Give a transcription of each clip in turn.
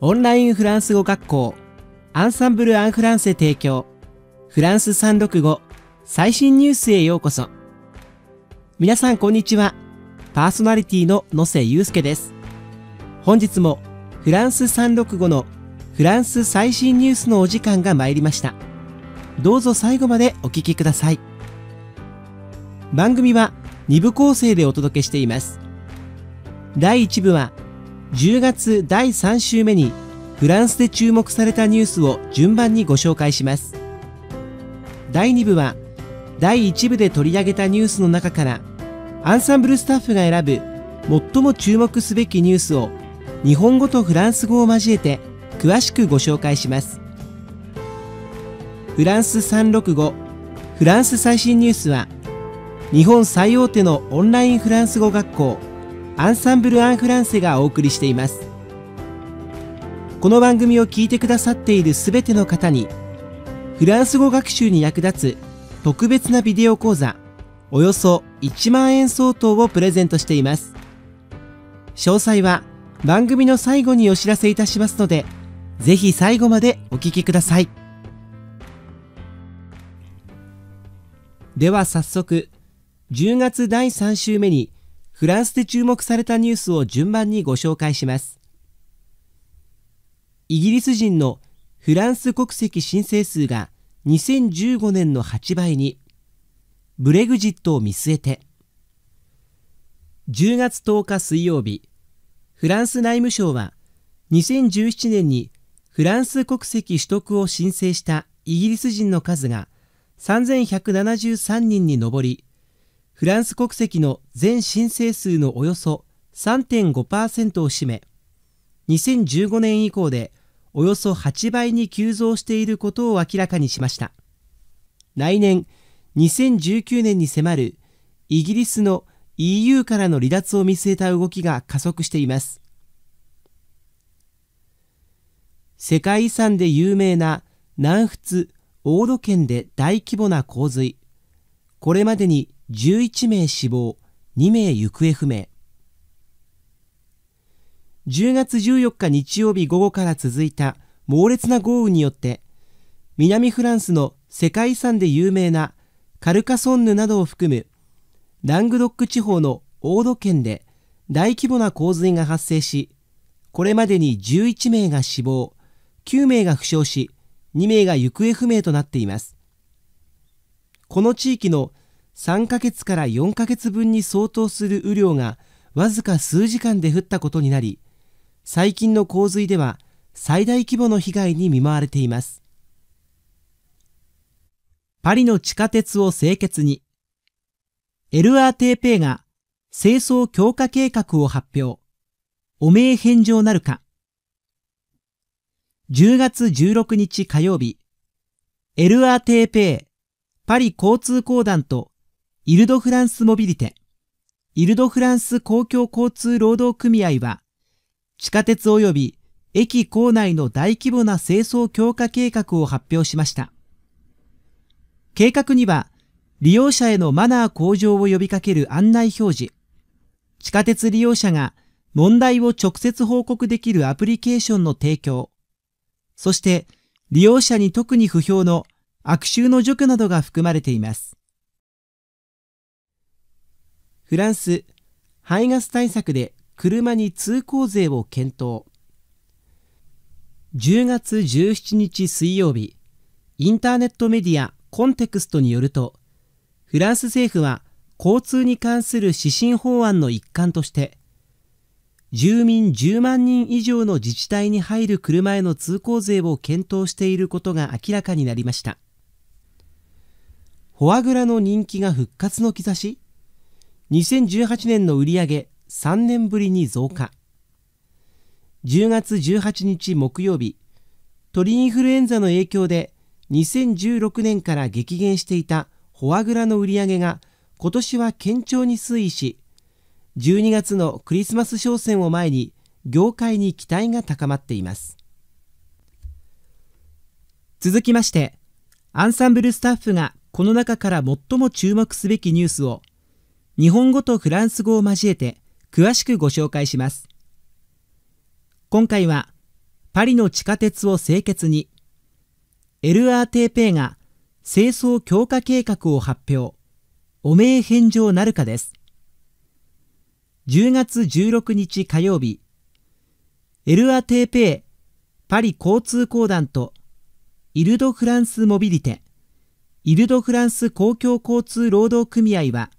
オンラインフランス語学校アンサンブル・アン・フランセ提供フランス365最新ニュースへようこそ皆さんこんにちはパーソナリティの野瀬祐介です本日もフランス365のフランス最新ニュースのお時間が参りましたどうぞ最後までお聞きください番組は2部構成でお届けしています第1部は「10月第3週目にフランスで注目されたニュースを順番にご紹介します第2部は第1部で取り上げたニュースの中からアンサンブルスタッフが選ぶ最も注目すべきニュースを日本語とフランス語を交えて詳しくご紹介しますフランス365フランス最新ニュースは日本最大手のオンラインフランス語学校アンサンブル・アン・フランセがお送りしていますこの番組を聞いてくださっているすべての方にフランス語学習に役立つ特別なビデオ講座およそ1万円相当をプレゼントしています詳細は番組の最後にお知らせいたしますのでぜひ最後までお聞きくださいでは早速10月第3週目にフランスで注目されたニュースを順番にご紹介します。イギリス人のフランス国籍申請数が2015年の8倍に、ブレグジットを見据えて、10月10日水曜日、フランス内務省は2017年にフランス国籍取得を申請したイギリス人の数が3173人に上り、フランス国籍の全申請数のおよそ3.5%を占め、2015年以降でおよそ8倍に急増していることを明らかにしました。来年、2019年に迫るイギリスの EU からの離脱を見据えた動きが加速しています。世界遺産で有名な南仏・オード県で大規模な洪水。これまでに11名死亡、2名行方不明。10月14日日曜日午後から続いた猛烈な豪雨によって、南フランスの世界遺産で有名なカルカソンヌなどを含むラングドック地方のオード県で大規模な洪水が発生し、これまでに11名が死亡、9名が負傷し、2名が行方不明となっています。この地域の3ヶ月から4ヶ月分に相当する雨量がわずか数時間で降ったことになり最近の洪水では最大規模の被害に見舞われていますパリの地下鉄を清潔に LRTP が清掃強化計画を発表汚名返上なるか10月16日火曜日 LRTP パリ交通公団とイルドフランスモビリテ。イルドフランス公共交通労働組合は、地下鉄及び駅構内の大規模な清掃強化計画を発表しました。計画には、利用者へのマナー向上を呼びかける案内表示、地下鉄利用者が問題を直接報告できるアプリケーションの提供、そして利用者に特に不評の悪臭の除去などが含まれています。フランス、排ガス対策で車に通行税を検討。10月17日水曜日、インターネットメディアコンテクストによると、フランス政府は交通に関する指針法案の一環として、住民10万人以上の自治体に入る車への通行税を検討していることが明らかになりました。フォアグラの人気が復活の兆し2018年の売上3年ぶりに増加10月18日木曜日鳥インフルエンザの影響で2016年から激減していたフォアグラの売り上げが今年は堅調に推移し12月のクリスマス商戦を前に業界に期待が高まっています続きましてアンサンブルスタッフがこの中から最も注目すべきニュースを日本語とフランス語を交えて詳しくご紹介します。今回はパリの地下鉄を清潔に LRTP が清掃強化計画を発表汚名返上なるかです10月16日火曜日 LRTP パリ交通公団とイルド・フランスモビリテイルド・フランス公共交通労働組合は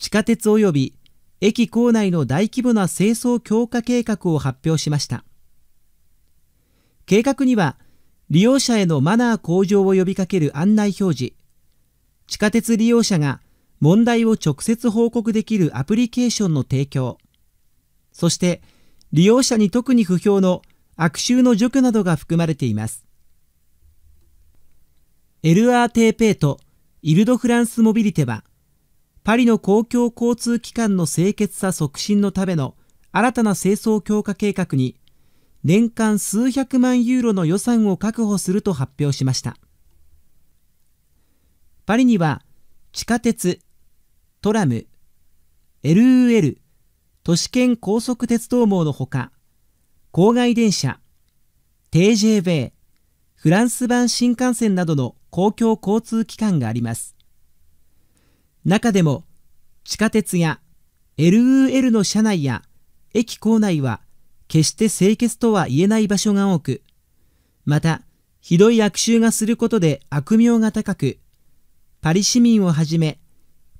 地下鉄及び駅構内の大規模な清掃強化計画を発表しました。計画には、利用者へのマナー向上を呼びかける案内表示、地下鉄利用者が問題を直接報告できるアプリケーションの提供、そして利用者に特に不評の悪臭の除去などが含まれています。LRTP とイルド・フランス・モビリテは、パリの公共交通機関の清潔さ促進のための新たな清掃強化計画に年間数百万ユーロの予算を確保すると発表しましたパリには地下鉄トラム LUL 都市圏高速鉄道網のほか郊外電車 TJB フランス版新幹線などの公共交通機関があります中でも地下鉄や LUL の車内や駅構内は決して清潔とは言えない場所が多く、また、ひどい悪臭がすることで悪名が高く、パリ市民をはじめ、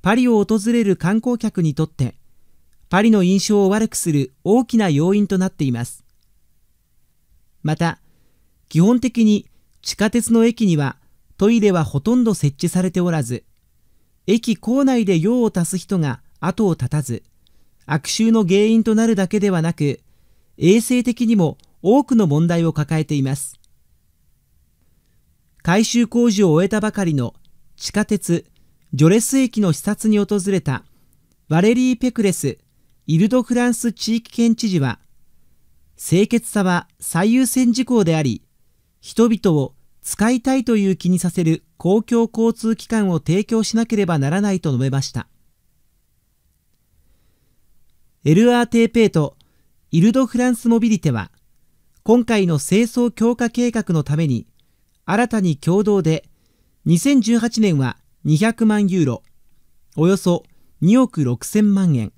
パリを訪れる観光客にとって、パリの印象を悪くする大きな要因となっています。また、基本的に地下鉄の駅にはトイレはほとんど設置されておらず、駅構内で用を足す人が後を絶たず、悪臭の原因となるだけではなく、衛生的にも多くの問題を抱えています。改修工事を終えたばかりの地下鉄ジョレス駅の視察に訪れたワレリー・ペクレス・イルド・フランス地域県知事は、清潔さは最優先事項であり、人々を使いたいという気にさせる公共交通機関を提供しなければならないと述べました。LRTP とイルド・フランスモビリテは、今回の清掃強化計画のために、新たに共同で、2018年は200万ユーロ、およそ2億6000万円、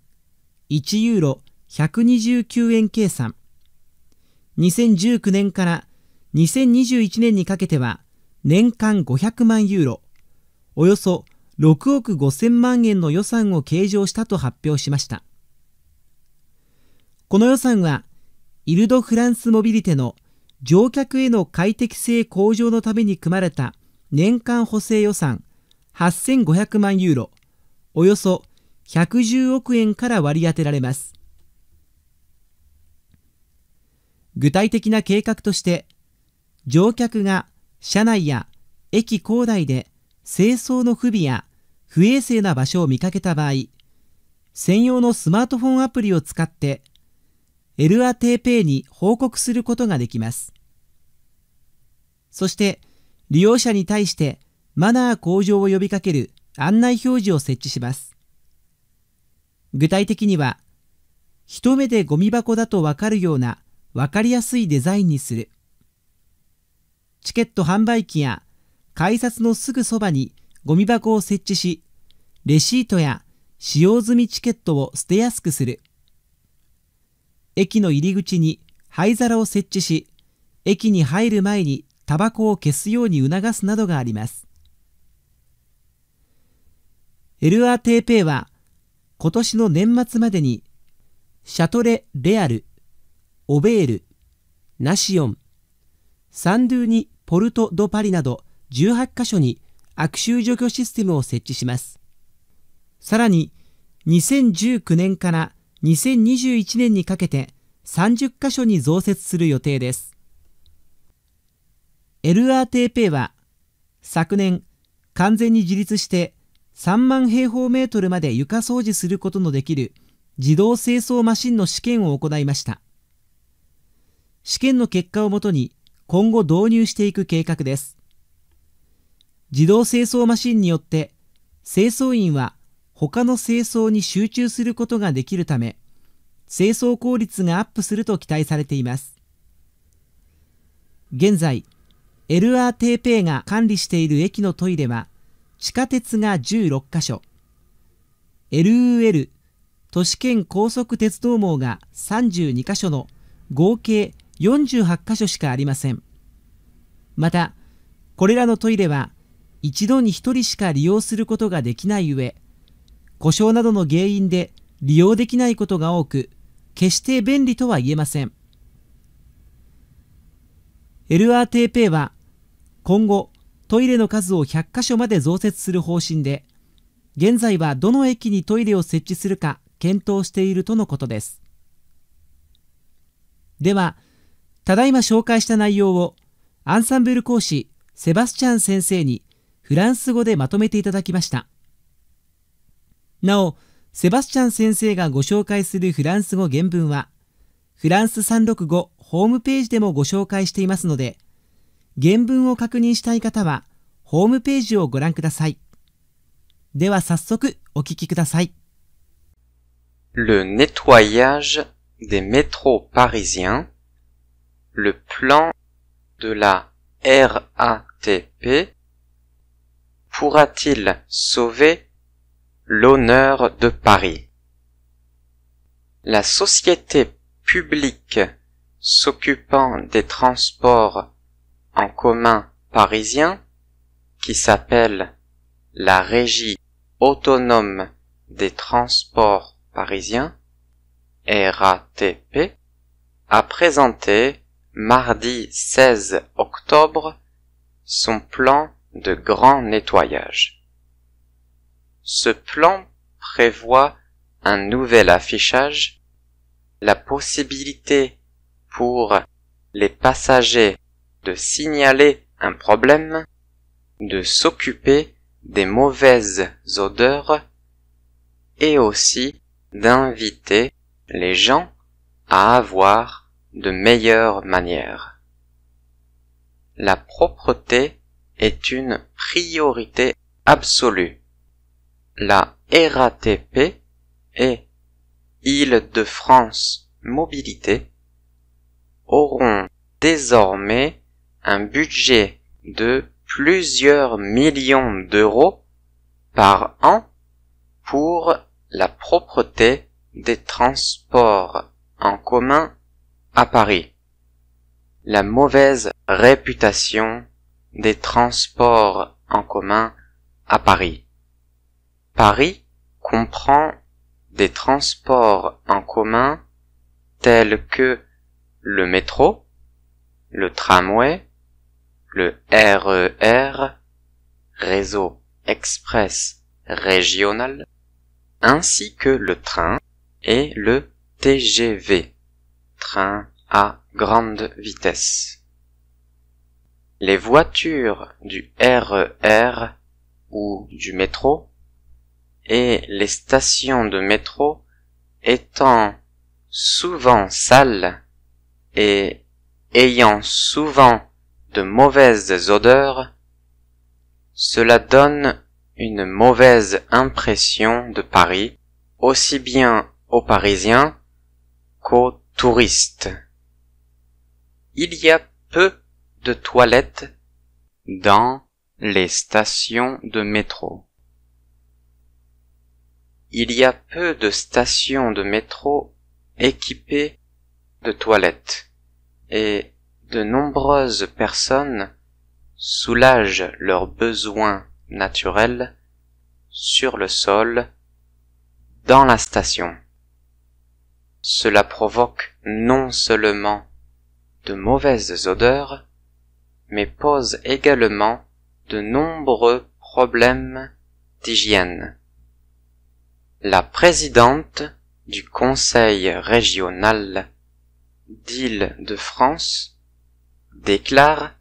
1ユーロ129円計算、2019年から2021年にかけては、年間500万ユーロ、およそ6億5000万円の予算を計上したと発表しました。この予算は、イルド・フランスモビリテの乗客への快適性向上のために組まれた年間補正予算8500万ユーロ、およそ110億円から割り当てられます。具体的な計画として、乗客が車内や駅構内で清掃の不備や不衛生な場所を見かけた場合、専用のスマートフォンアプリを使ってエテー t p に報告することができます。そして、利用者に対してマナー向上を呼びかける案内表示を設置します。具体的には、一目でゴミ箱だとわかるようなわかりやすいデザインにする。チケット販売機や改札のすぐそばにゴミ箱を設置し、レシートや使用済みチケットを捨てやすくする。駅の入り口に灰皿を設置し、駅に入る前にタバコを消すように促すなどがあります。LRTP は今年の年末までにシャトレ・レアル、オベール、ナシオン、サンドゥにポルト・ド・パリなど18カ所に悪臭除去システムを設置します。さらに、2019年から2021年にかけて30カ所に増設する予定です。LRTP は昨年完全に自立して3万平方メートルまで床掃除することのできる自動清掃マシンの試験を行いました。試験の結果をもとに今後導入していく計画です。自動清掃マシンによって清掃員は他の清掃に集中することができるため清掃効率がアップすると期待されています。現在 LRTP が管理している駅のトイレは地下鉄が16カ所 LUL 都市圏高速鉄道網が32カ所の合計48箇所しかありませんまたこれらのトイレは一度に1人しか利用することができない上故障などの原因で利用できないことが多く決して便利とは言えません LRTP は今後トイレの数を100カ所まで増設する方針で現在はどの駅にトイレを設置するか検討しているとのことですではただいま紹介した内容をアンサンブル講師セバスチャン先生にフランス語でまとめていただきましたなおセバスチャン先生がご紹介するフランス語原文はフランス365ホームページでもご紹介していますので原文を確認したい方はホームページをご覧くださいでは早速お聞きください Le nettoyage des métros parisiens le plan de la RATP pourra-t-il sauver l'honneur de Paris La société publique s'occupant des transports en commun parisiens, qui s'appelle la Régie autonome des transports parisiens, RATP, a présenté mardi 16 octobre son plan de grand nettoyage. Ce plan prévoit un nouvel affichage, la possibilité pour les passagers de signaler un problème, de s'occuper des mauvaises odeurs et aussi d'inviter les gens à avoir de meilleure manière. La propreté est une priorité absolue. La RATP et Île-de-France Mobilité auront désormais un budget de plusieurs millions d'euros par an pour la propreté des transports en commun à Paris. La mauvaise réputation des transports en commun à Paris. Paris comprend des transports en commun tels que le métro, le tramway, le RER, e réseau express régional, ainsi que le train et le TGV train à grande vitesse. Les voitures du RER e ou du métro et les stations de métro étant souvent sales et ayant souvent de mauvaises odeurs, cela donne une mauvaise impression de Paris, aussi bien aux Parisiens qu'aux Touriste Il y a peu de toilettes dans les stations de métro. Il y a peu de stations de métro équipées de toilettes et de nombreuses personnes soulagent leurs besoins naturels sur le sol dans la station. Cela provoque non seulement de mauvaises odeurs, mais pose également de nombreux problèmes d'hygiène. La présidente du Conseil régional d'Île-de-France déclare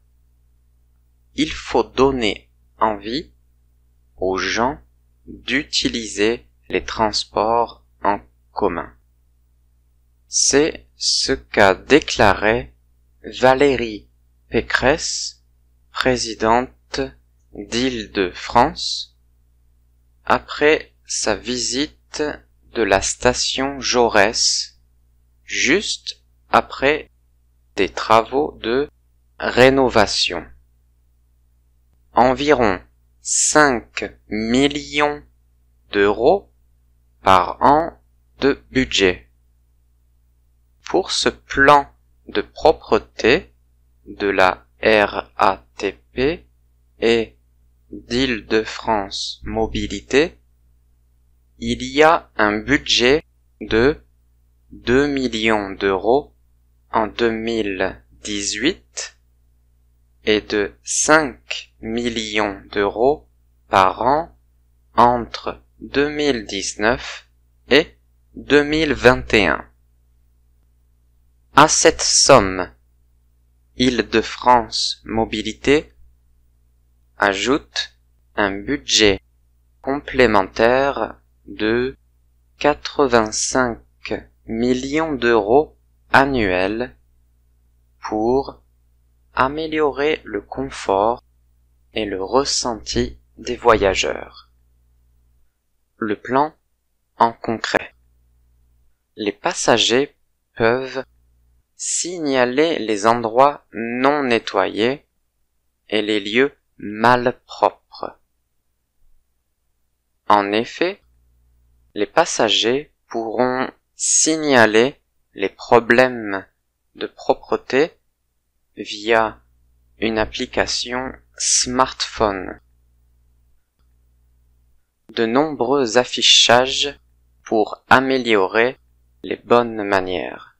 Il faut donner envie aux gens d'utiliser les transports en commun. C'est ce qu'a déclaré Valérie Pécresse, présidente d'Île-de-France, après sa visite de la station Jaurès, juste après des travaux de rénovation. Environ 5 millions d'euros par an de budget pour ce plan de propreté de la RATP et d'Île-de-France Mobilité, il y a un budget de 2 millions d'euros en 2018 et de 5 millions d'euros par an entre 2019 et 2021. À cette somme, Île-de-France Mobilité ajoute un budget complémentaire de 85 millions d'euros annuels pour améliorer le confort et le ressenti des voyageurs. Le plan en concret. Les passagers peuvent signaler les endroits non nettoyés et les lieux mal propres. En effet, les passagers pourront signaler les problèmes de propreté via une application smartphone. De nombreux affichages pour améliorer les bonnes manières.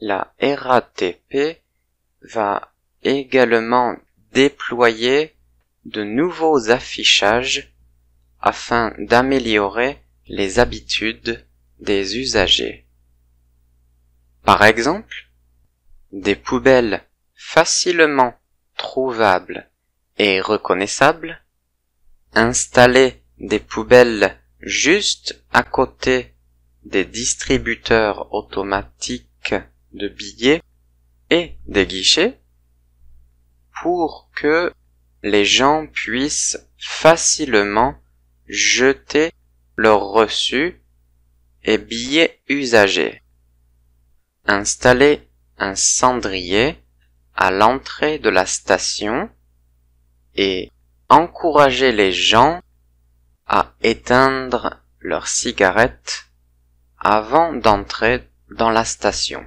La RATP va également déployer de nouveaux affichages afin d'améliorer les habitudes des usagers. Par exemple, des poubelles facilement trouvables et reconnaissables, installer des poubelles juste à côté des distributeurs automatiques de billets et des guichets pour que les gens puissent facilement jeter leurs reçus et billets usagés. Installer un cendrier à l'entrée de la station et encourager les gens à éteindre leurs cigarettes avant d'entrer dans la station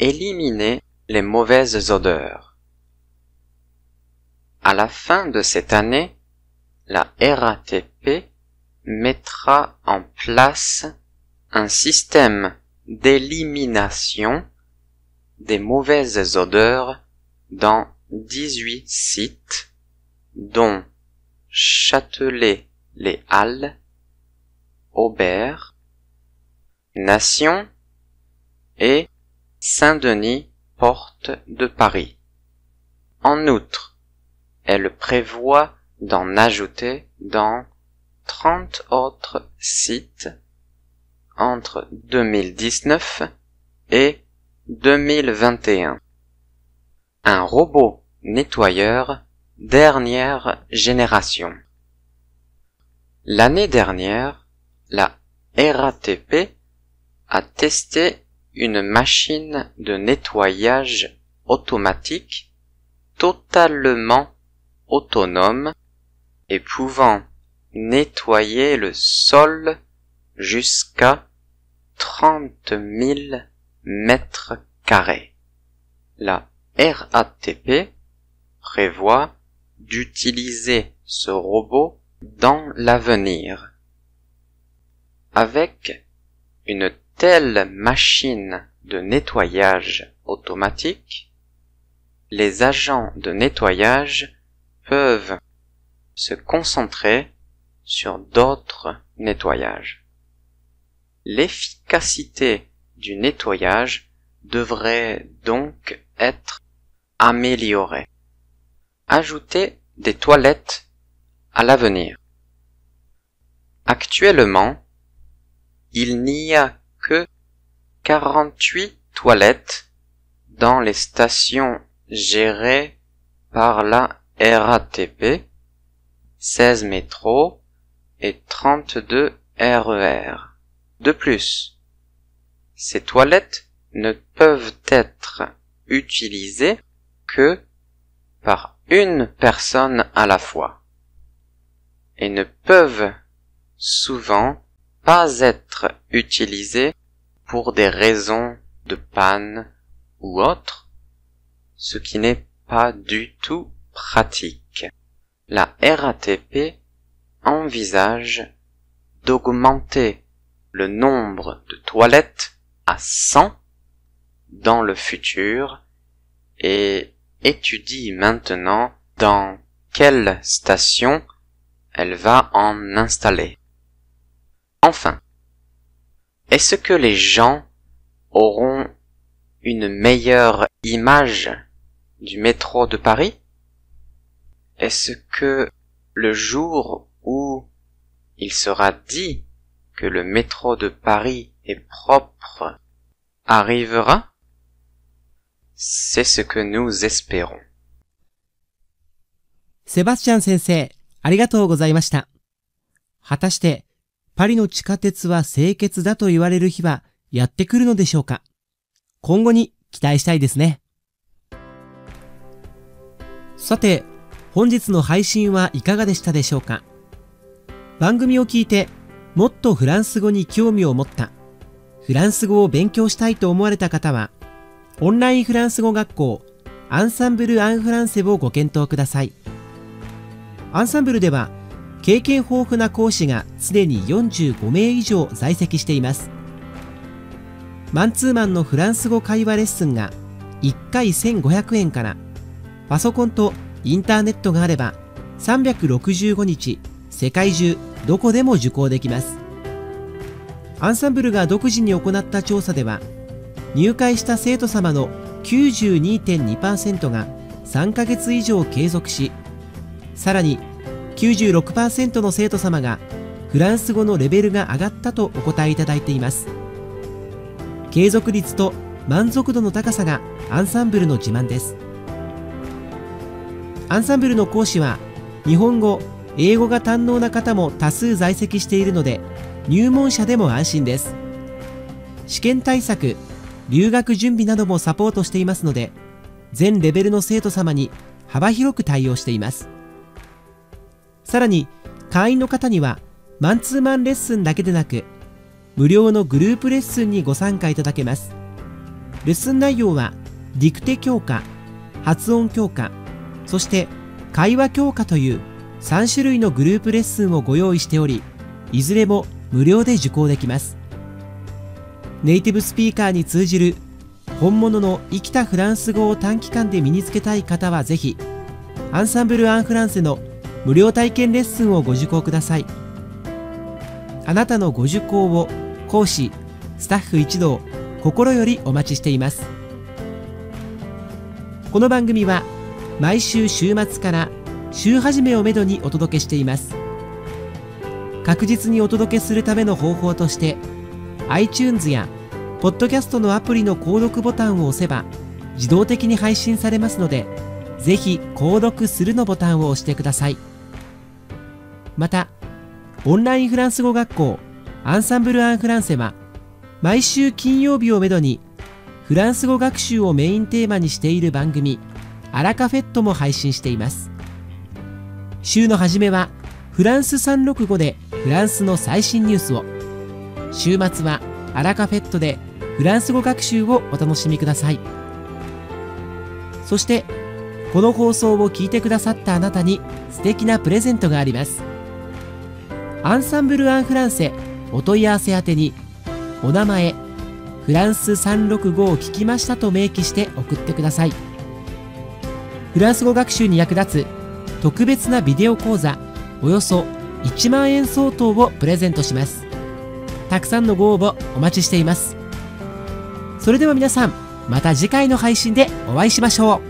éliminer les mauvaises odeurs. À la fin de cette année, la RATP mettra en place un système d'élimination des mauvaises odeurs dans 18 sites, dont Châtelet-les Halles, Aubert, Nation et Saint-Denis, porte de Paris. En outre, elle prévoit d'en ajouter dans 30 autres sites entre 2019 et 2021. Un robot nettoyeur dernière génération. L'année dernière, la RATP a testé une machine de nettoyage automatique totalement autonome et pouvant nettoyer le sol jusqu'à 30 000 mètres carrés. La RATP prévoit d'utiliser ce robot dans l'avenir. Avec une telle machine de nettoyage automatique, les agents de nettoyage peuvent se concentrer sur d'autres nettoyages. L'efficacité du nettoyage devrait donc être améliorée. Ajouter des toilettes à l'avenir. Actuellement, il n'y a que 48 toilettes dans les stations gérées par la RATP, 16 métros et 32 RER. De plus, ces toilettes ne peuvent être utilisées que par une personne à la fois et ne peuvent souvent pas être utilisées pour des raisons de panne ou autres, ce qui n'est pas du tout pratique. La RATP envisage d'augmenter le nombre de toilettes à 100 dans le futur et étudie maintenant dans quelle station elle va en installer. Enfin, est-ce que les gens auront une meilleure image du métro de Paris Est-ce que le jour où il sera dit que le métro de Paris est propre arrivera C'est ce que nous espérons. Sébastien パリの地下鉄は清潔だと言われる日はやってくるのでしょうか今後に期待したいですね。さて、本日の配信はいかがでしたでしょうか番組を聞いてもっとフランス語に興味を持った、フランス語を勉強したいと思われた方は、オンラインフランス語学校アンサンブル・アン・フランセをご検討ください。アンサンブルでは、経験豊富な講師がすでに45名以上在籍していますマンツーマンのフランス語会話レッスンが1回1500円からパソコンとインターネットがあれば365日世界中どこでも受講できますアンサンブルが独自に行った調査では入会した生徒様の92.2%が3ヶ月以上継続しさらに96%の生徒様がフランス語のレベルが上がったとお答えいただいています継続率と満足度の高さがアンサンブルの自慢ですアンサンブルの講師は日本語英語が堪能な方も多数在籍しているので入門者でも安心です試験対策留学準備などもサポートしていますので全レベルの生徒様に幅広く対応していますさらに会員の方にはマンツーマンレッスンだけでなく無料のグループレッスンにご参加いただけますレッスン内容はディクテ強化発音強化そして会話強化という3種類のグループレッスンをご用意しておりいずれも無料で受講できますネイティブスピーカーに通じる本物の生きたフランス語を短期間で身につけたい方はぜひアンサンブル・アン・フランセの無料体験レッスンをご受講くださいあなたのご受講を講師スタッフ一同心よりお待ちしていますこの番組は毎週週末から週始めをめどにお届けしています確実にお届けするための方法として iTunes や Podcast のアプリの購読ボタンを押せば自動的に配信されますのでぜひ購読するのボタンを押してください。またオンラインフランス語学校アンサンブル・アン・フランセは毎週金曜日をめどにフランス語学習をメインテーマにしている番組アラカフェットも配信しています週の初めはフランス365でフランスの最新ニュースを週末はアラカフェットでフランス語学習をお楽しみくださいそしてこの放送を聞いてくださったあなたに素敵なプレゼントがありますアンサンブル・アン・フランセお問い合わせ宛てにお名前フランス365を聞きましたと明記して送ってくださいフランス語学習に役立つ特別なビデオ講座およそ1万円相当をプレゼントしますたくさんのご応募お待ちしていますそれでは皆さんまた次回の配信でお会いしましょう